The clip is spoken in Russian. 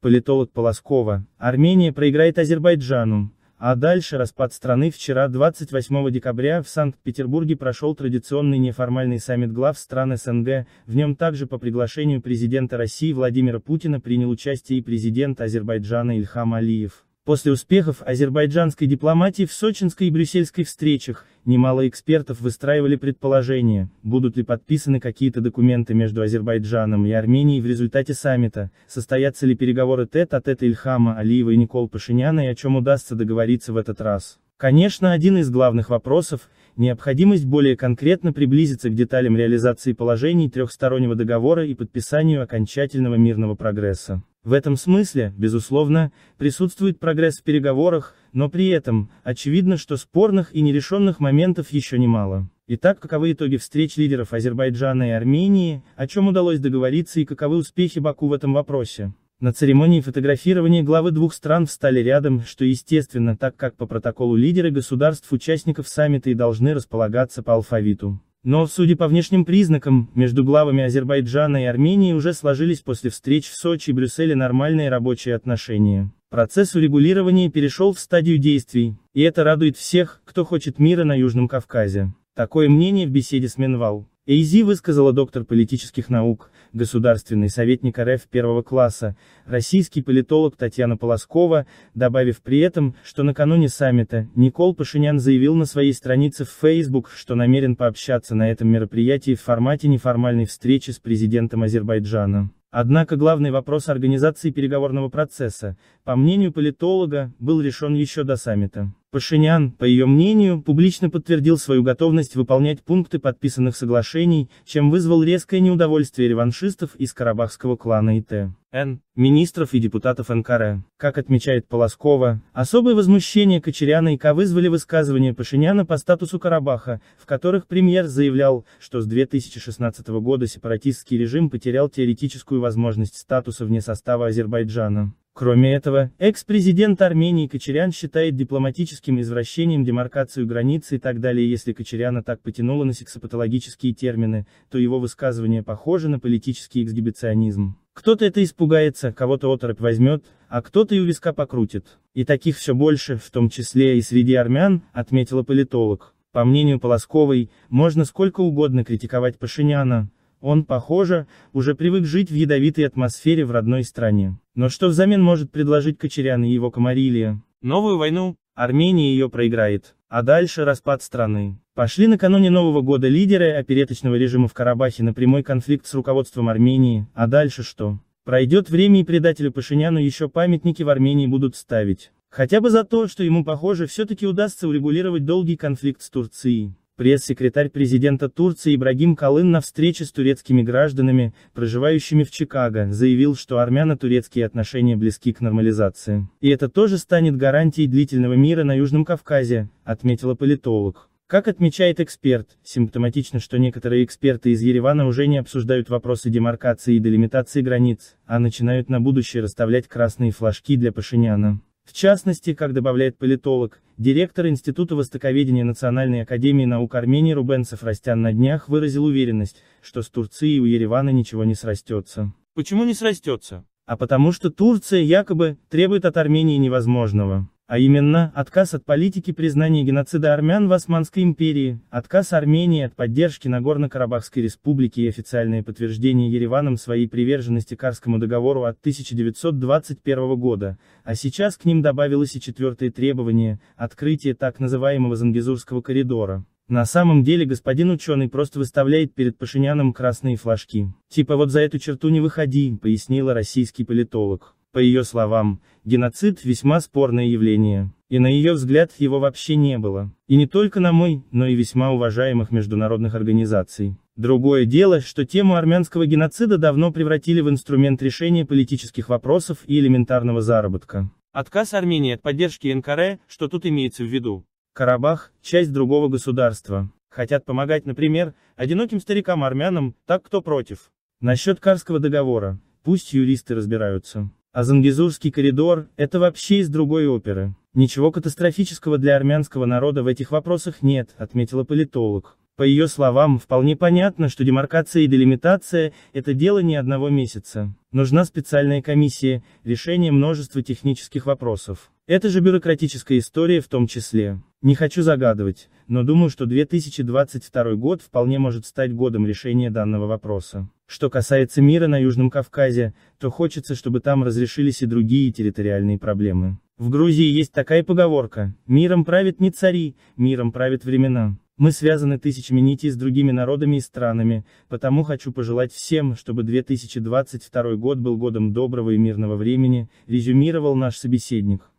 Политолог Полоскова, Армения проиграет Азербайджану, а дальше распад страны вчера 28 декабря в Санкт-Петербурге прошел традиционный неформальный саммит глав стран СНГ, в нем также по приглашению президента России Владимира Путина принял участие и президент Азербайджана Ильхам Алиев. После успехов азербайджанской дипломатии в сочинской и брюссельской встречах, немало экспертов выстраивали предположения: будут ли подписаны какие-то документы между Азербайджаном и Арменией в результате саммита, состоятся ли переговоры тет-а-тет -а Ильхама Алиева и Никол Пашиняна и о чем удастся договориться в этот раз. Конечно, один из главных вопросов – необходимость более конкретно приблизиться к деталям реализации положений трехстороннего договора и подписанию окончательного мирного прогресса. В этом смысле, безусловно, присутствует прогресс в переговорах, но при этом, очевидно, что спорных и нерешенных моментов еще немало. Итак, каковы итоги встреч лидеров Азербайджана и Армении, о чем удалось договориться и каковы успехи Баку в этом вопросе? На церемонии фотографирования главы двух стран встали рядом, что естественно, так как по протоколу лидеры государств-участников саммита и должны располагаться по алфавиту. Но, судя по внешним признакам, между главами Азербайджана и Армении уже сложились после встреч в Сочи и Брюсселе нормальные рабочие отношения. Процесс урегулирования перешел в стадию действий, и это радует всех, кто хочет мира на Южном Кавказе. Такое мнение в беседе с Минвал. Эйзи высказала доктор политических наук, государственный советник РФ первого класса, российский политолог Татьяна Полоскова, добавив при этом, что накануне саммита, Никол Пашинян заявил на своей странице в Facebook, что намерен пообщаться на этом мероприятии в формате неформальной встречи с президентом Азербайджана. Однако главный вопрос организации переговорного процесса, по мнению политолога, был решен еще до саммита. Пашинян, по ее мнению, публично подтвердил свою готовность выполнять пункты подписанных соглашений, чем вызвал резкое неудовольствие реваншистов из карабахского клана ИТ. Н. Министров и депутатов НКР. Как отмечает Полоскова, особое возмущение Кочеряна и К вызвали высказывания Пашиняна по статусу Карабаха, в которых премьер заявлял, что с 2016 года сепаратистский режим потерял теоретическую возможность статуса вне состава Азербайджана. Кроме этого, экс-президент Армении Кочерян считает дипломатическим извращением демаркацию границы и так далее. Если Кочеряна так потянуло на сексопатологические термины, то его высказывание похоже на политический эксгибиционизм. Кто-то это испугается, кого-то оторопь возьмет, а кто-то и у виска покрутит. И таких все больше, в том числе и среди армян, отметила политолог. По мнению Полосковой, можно сколько угодно критиковать Пашиняна, он, похоже, уже привык жить в ядовитой атмосфере в родной стране. Но что взамен может предложить Кочерян и его комарилия? Новую войну? Армения ее проиграет. А дальше распад страны. Пошли накануне Нового года лидеры опереточного режима в Карабахе на прямой конфликт с руководством Армении, а дальше что? Пройдет время и предателю Пашиняну еще памятники в Армении будут ставить. Хотя бы за то, что ему, похоже, все-таки удастся урегулировать долгий конфликт с Турцией. Пресс-секретарь президента Турции Ибрагим Калын на встрече с турецкими гражданами, проживающими в Чикаго, заявил, что армяно-турецкие отношения близки к нормализации. И это тоже станет гарантией длительного мира на Южном Кавказе, отметила политолог. Как отмечает эксперт, симптоматично, что некоторые эксперты из Еревана уже не обсуждают вопросы демаркации и делимитации границ, а начинают на будущее расставлять красные флажки для Пашиняна. В частности, как добавляет политолог, директор Института Востоковедения Национальной Академии Наук Армении Рубен Сафрастян на днях выразил уверенность, что с Турцией у Еревана ничего не срастется. Почему не срастется? А потому что Турция якобы требует от Армении невозможного а именно, отказ от политики признания геноцида армян в Османской империи, отказ Армении от поддержки Нагорно-Карабахской республики и официальное подтверждение Ереваном своей приверженности Карскому договору от 1921 года, а сейчас к ним добавилось и четвертое требование, открытие так называемого Зангизурского коридора. На самом деле господин ученый просто выставляет перед Пашиняном красные флажки. Типа вот за эту черту не выходи, пояснила российский политолог. По ее словам, геноцид весьма спорное явление, и на ее взгляд его вообще не было, и не только на мой, но и весьма уважаемых международных организаций. Другое дело, что тему армянского геноцида давно превратили в инструмент решения политических вопросов и элементарного заработка. Отказ Армении от поддержки НКР, э, что тут имеется в виду? Карабах – часть другого государства. Хотят помогать, например, одиноким старикам-армянам, так кто против? Насчет Карского договора, пусть юристы разбираются. А Зангизурский коридор – это вообще из другой оперы. Ничего катастрофического для армянского народа в этих вопросах нет, отметила политолог. По ее словам, вполне понятно, что демаркация и делимитация – это дело не одного месяца. Нужна специальная комиссия, решение множества технических вопросов. Это же бюрократическая история в том числе. Не хочу загадывать, но думаю, что 2022 год вполне может стать годом решения данного вопроса. Что касается мира на Южном Кавказе, то хочется, чтобы там разрешились и другие территориальные проблемы. В Грузии есть такая поговорка «Миром правят не цари, миром правят времена». Мы связаны тысячами нитей с другими народами и странами, потому хочу пожелать всем, чтобы 2022 год был годом доброго и мирного времени, резюмировал наш собеседник.